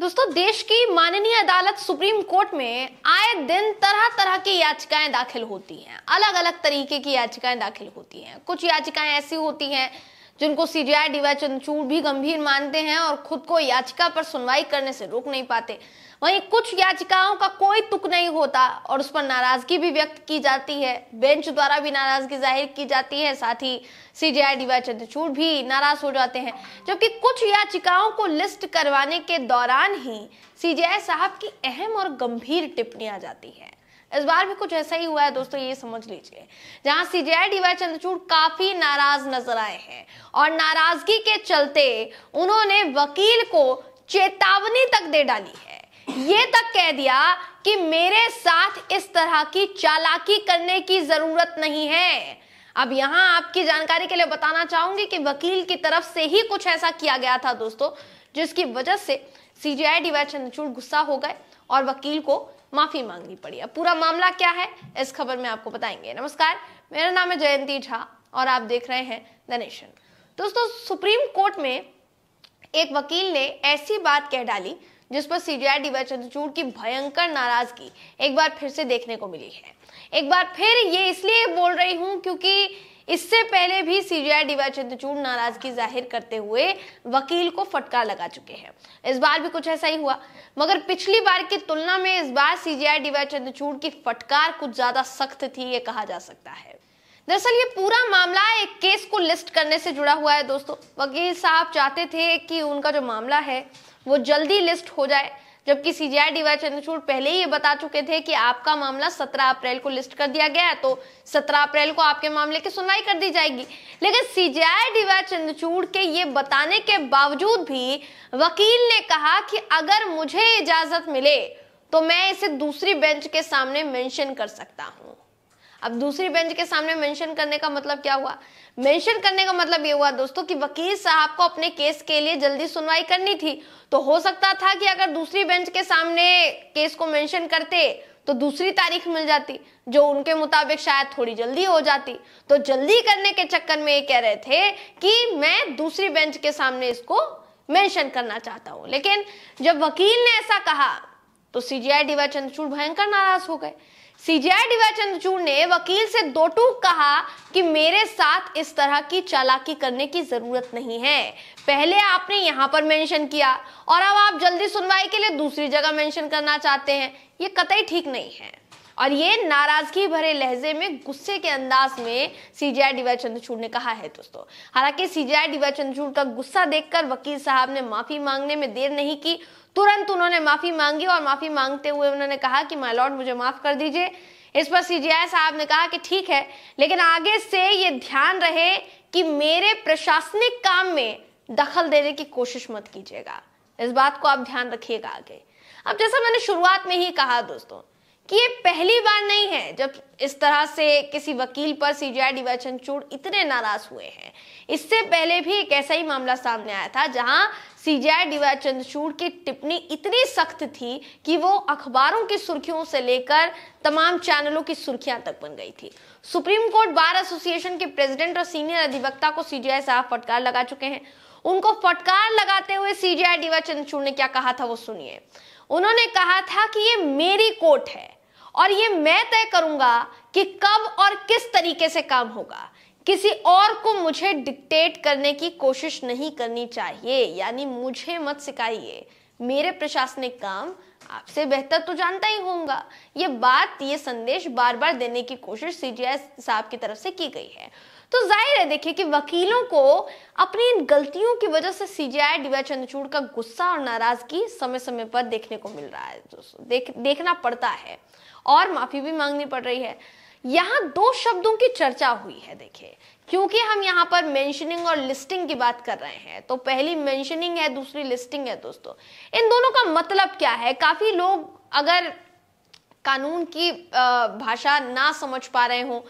दोस्तों देश की माननीय अदालत सुप्रीम कोर्ट में आए दिन तरह तरह की याचिकाएं दाखिल होती हैं अलग अलग तरीके की याचिकाएं दाखिल होती हैं कुछ याचिकाएं ऐसी होती हैं जिनको सीजीआई डीवाई चंद्रचूड़ भी गंभीर मानते हैं और खुद को याचिका पर सुनवाई करने से रोक नहीं पाते वहीं कुछ याचिकाओं का कोई तुक नहीं होता और उस पर नाराजगी भी व्यक्त की जाती है बेंच द्वारा भी नाराजगी जाहिर की जाती है साथ ही सीजीआई डीवाई चंद्रचूड़ भी नाराज हो जाते हैं जबकि कुछ याचिकाओं को लिस्ट करवाने के दौरान ही सीजीआई साहब की अहम और गंभीर टिप्पणी आ जाती है इस बार भी कुछ ऐसा ही हुआ है दोस्तों ये समझ लीजिए जहां सीजीआई डीवाई चंद्रचूड़ काफी नाराज नजर आए हैं और नाराजगी के चलते उन्होंने वकील को चेतावनी तक दे डाली है ये तक कह दिया कि मेरे साथ इस तरह की चालाकी करने की जरूरत नहीं है अब यहां आपकी जानकारी के लिए बताना चाहूंगी कि वकील की तरफ से ही कुछ ऐसा किया गया था दोस्तों जिसकी वजह से सीजीआई डीवाई चंद्रचूड़ गुस्सा हो गए और वकील को माफी मांगनी पड़ी अब पूरा मामला क्या है इस खबर में आपको बताएंगे नमस्कार मेरा नाम है जयंती झा और आप देख रहे हैं द नेशन दोस्तों सुप्रीम कोर्ट में एक वकील ने ऐसी बात कह डाली जिस पर सीबीआई डीवाई चंद्रचूड़ की भयंकर नाराजगी एक बार फिर से देखने को मिली है एक बार फिर ये इसलिए बोल रही हूँ क्योंकि इससे पहले भी सीजीआई डीवाई चंद्रचूड़ नाराजगी जाहिर करते हुए वकील को फटकार लगा चुके हैं इस बार भी कुछ ऐसा ही हुआ मगर पिछली बार की तुलना में इस बार सीजीआई डीवाई चंद्रचूड़ की फटकार कुछ ज्यादा सख्त थी ये कहा जा सकता है दरअसल ये पूरा मामला एक केस को लिस्ट करने से जुड़ा हुआ है दोस्तों वकील साहब चाहते थे कि उनका जो मामला है वो जल्दी लिस्ट हो जाए जबकि सीजीआई डीवाई चंद्रचूड़ पहले ही ये बता चुके थे कि आपका मामला 17 अप्रैल को लिस्ट कर दिया गया है तो 17 अप्रैल को आपके मामले की सुनवाई कर दी जाएगी लेकिन सीजीआई डीवाई चंद्रचूड़ के ये बताने के बावजूद भी वकील ने कहा कि अगर मुझे इजाजत मिले तो मैं इसे दूसरी बेंच के सामने मेंशन कर सकता हूं अब दूसरी बेंच के सामने मेंशन करने का मतलब क्या हुआ मेंशन करने का मतलब ये हुआ दोस्तों कि वकील साहब को अपने केस के लिए जल्दी सुनवाई करनी थी तो हो सकता था कि अगर दूसरी बेंच के सामने केस को मेंशन करते तो दूसरी तारीख मिल जाती जो उनके मुताबिक शायद थोड़ी जल्दी हो जाती तो जल्दी करने के चक्कर में ये कह रहे थे कि मैं दूसरी बेंच के सामने इसको मेंशन करना चाहता हूं लेकिन जब वकील ने ऐसा कहा तो सीजीआई डीवाई चंद्रचूड़ भयंकर नाराज हो गए सीजीआई डीवाई चंद्रचूड़ ने वकील से दो टूक कहा कि मेरे साथ इस तरह की चालाकी करने की जरूरत नहीं है पहले आपने यहाँ पर मेंशन किया और अब आप जल्दी सुनवाई के लिए दूसरी जगह मेंशन करना चाहते हैं ये कतई ठीक नहीं है और ये नाराजगी भरे लहजे में गुस्से के अंदाज में सीजीआई डीवाई चंद्रचूड़ ने कहा है दोस्तों हालांकि सीजीआई डीवाई चंद्रचूड़ का गुस्सा देखकर वकील साहब ने माफी मांगने में देर नहीं की तुरंत उन्होंने माफी मांगी और माफी मांगते हुए उन्होंने कहा कि माई लॉर्ड मुझे माफ कर दीजिए इस पर सीजीआई साहब ने कहा कि ठीक है लेकिन आगे से ये ध्यान रहे कि मेरे प्रशासनिक काम में दखल देने की कोशिश मत कीजिएगा इस बात को आप ध्यान रखिएगा आगे अब जैसा मैंने शुरुआत में ही कहा दोस्तों कि ये पहली बार नहीं है जब इस तरह से किसी वकील पर सीजीआई डीवाई चूड इतने नाराज हुए हैं इससे पहले भी एक ऐसा ही मामला सामने आया था जहां सीजीआई डीवाई चंद्रचूड़ की टिप्पणी इतनी सख्त थी कि वो अखबारों की सुर्खियों से लेकर तमाम चैनलों की सुर्खियां तक बन गई थी सुप्रीम कोर्ट बार एसोसिएशन के प्रेसिडेंट और सीनियर अधिवक्ता को सीजीआई साहब फटकार लगा चुके हैं उनको फटकार लगाते हुए सीजीआई डीवाई चंद्रचूड़ ने क्या कहा था वो सुनिए उन्होंने कहा था कि ये मेरी कोर्ट है और ये मैं तय करूंगा कि कब और किस तरीके से काम होगा किसी और को मुझे डिक्टेट करने की कोशिश नहीं करनी चाहिए यानी मुझे मत सिखाइए मेरे प्रशासनिक काम आपसे बेहतर तो जानता ही होगा ये बात ये संदेश बार बार देने की कोशिश सीजीआई साहब की तरफ से की गई है तो जाहिर है देखिए कि वकीलों को अपनी इन गलतियों की वजह से सीजीआई डीवाई चंद्रचूड़ का गुस्सा और नाराजगी समय समय पर देखने को मिल रहा है दोस्तों देख देखना पड़ता है और माफी भी मांगनी पड़ रही है यहाँ दो शब्दों की चर्चा हुई है देखिए क्योंकि हम यहाँ पर मेंशनिंग और लिस्टिंग की बात कर रहे हैं तो पहली मेंशनिंग है दूसरी लिस्टिंग है दोस्तों इन दोनों का मतलब क्या है काफी लोग अगर कानून की भाषा ना समझ पा रहे हों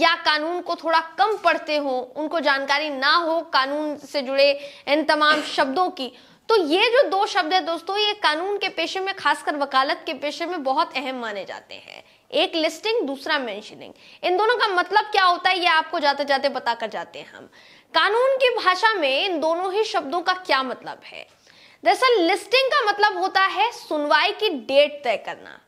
या कानून को थोड़ा कम पढ़ते हो उनको जानकारी ना हो कानून से जुड़े इन तमाम शब्दों की तो ये जो दो शब्द है दोस्तों ये कानून के पेशे में खासकर वकालत के पेशे में बहुत अहम माने जाते हैं एक लिस्टिंग दूसरा मेंशनिंग इन दोनों का मतलब क्या होता है ये आपको जाते जाते बता कर जाते हैं हम कानून की भाषा में इन दोनों ही शब्दों का क्या मतलब है दरअसल लिस्टिंग का मतलब होता है सुनवाई की डेट तय करना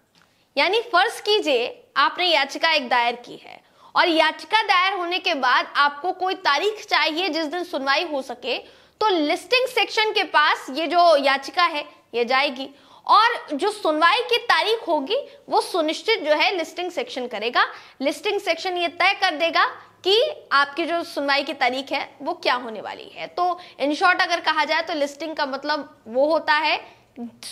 यानी फर्ज कीजिए आपने याचिका एक दायर की है और याचिका दायर होने के बाद आपको कोई तारीख चाहिए जिस दिन सुनवाई हो सके तो लिस्टिंग सेक्शन के पास ये जो याचिका है ये जाएगी और जो सुनवाई की तारीख होगी वो सुनिश्चित जो है लिस्टिंग सेक्शन करेगा लिस्टिंग सेक्शन ये तय कर देगा कि आपकी जो सुनवाई की तारीख है वो क्या होने वाली है तो इन शॉर्ट अगर कहा जाए तो लिस्टिंग का मतलब वो होता है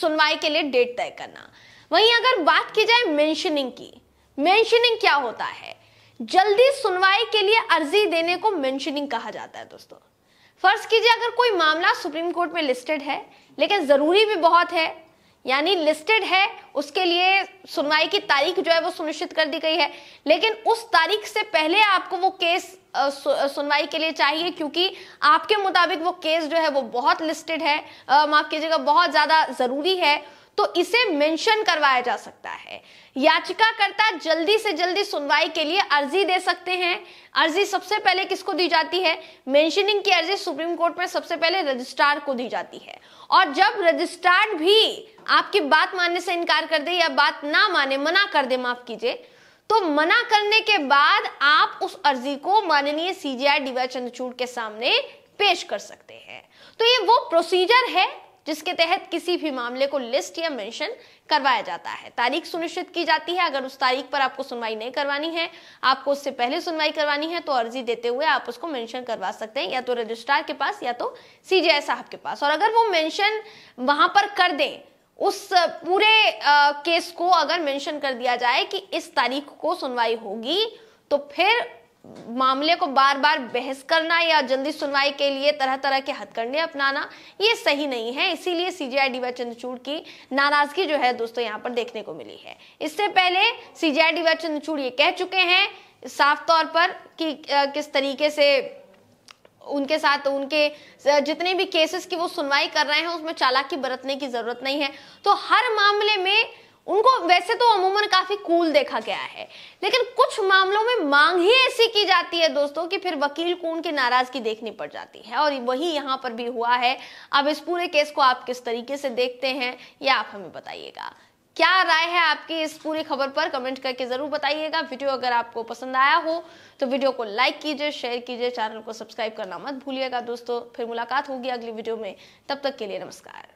सुनवाई के लिए डेट तय करना वहीं अगर बात की जाए मेंशनिंग की मेंशनिंग क्या होता है जल्दी सुनवाई के लिए अर्जी देने को मेंशनिंग कहा जाता है दोस्तों फर्ज कीजिए अगर कोई मामला सुप्रीम कोर्ट में लिस्टेड है लेकिन ज़रूरी भी बहुत है यानी लिस्टेड है उसके लिए सुनवाई की तारीख जो है वो सुनिश्चित कर दी गई है लेकिन उस तारीख से पहले आपको वो केस सुनवाई के लिए चाहिए क्योंकि आपके मुताबिक वो केस जो है वो बहुत लिस्टेड है माफ कीजिएगा बहुत ज़्यादा ज़रूरी है तो इसे मेंशन करवाया जा सकता है याचिकाकर्ता जल्दी से जल्दी सुनवाई के लिए अर्जी दे सकते हैं अर्जी सबसे पहले किसको दी जाती है मेंशनिंग की अर्जी सुप्रीम कोर्ट में सबसे पहले रजिस्ट्रार को दी जाती है और जब रजिस्ट्रार भी आपकी बात मानने से इनकार कर दे या बात ना माने मना कर दे माफ कीजिए तो मना करने के बाद आप उस अर्जी को माननीय सीजीआई डीवाई चंद्रचूड़ के सामने पेश कर सकते हैं तो ये वो प्रोसीजर है जिसके तहत किसी भी मामले को लिस्ट या मेंशन करवाया जाता है तारीख सुनिश्चित की जाती है अगर उस तारीख पर आपको सुनवाई नहीं करवानी है आपको उससे पहले सुनवाई करवानी है तो अर्जी देते हुए आप उसको मेंशन करवा सकते हैं या तो रजिस्ट्रार के पास या तो सीजीआई साहब के पास और अगर वो मेंशन वहां पर कर दें उस पूरे केस को अगर मेंशन कर दिया जाए कि इस तारीख को सुनवाई होगी तो फिर मामले को बार बार बहस करना या जल्दी सुनवाई के लिए तरह तरह के हथकंडे अपनाना ये सही नहीं है इसीलिए सीजीआई डीवाई चंद्रचूड़ की नाराजगी जो है दोस्तों यहाँ पर देखने को मिली है इससे पहले सीजीआई डीवाई चंद्रचूड़ ये कह चुके हैं साफ तौर पर कि किस तरीके से उनके साथ उनके जितने भी केसेस की वो सुनवाई कर रहे हैं उसमें चालाकी बरतने की जरूरत नहीं है तो हर मामले में उनको वैसे तो अमूमन काफी कूल देखा गया है लेकिन कुछ मामलों में मांग ही ऐसी की जाती है दोस्तों कि फिर वकील को उनकी नाराजगी देखनी पड़ जाती है और वही यहाँ पर भी हुआ है अब इस पूरे केस को आप किस तरीके से देखते हैं यह आप हमें बताइएगा क्या राय है आपकी इस पूरी खबर पर कमेंट करके जरूर बताइएगा वीडियो अगर आपको पसंद आया हो तो वीडियो को लाइक कीजिए शेयर कीजिए चैनल को सब्सक्राइब करना मत भूलिएगा दोस्तों फिर मुलाकात होगी अगली वीडियो में तब तक के लिए नमस्कार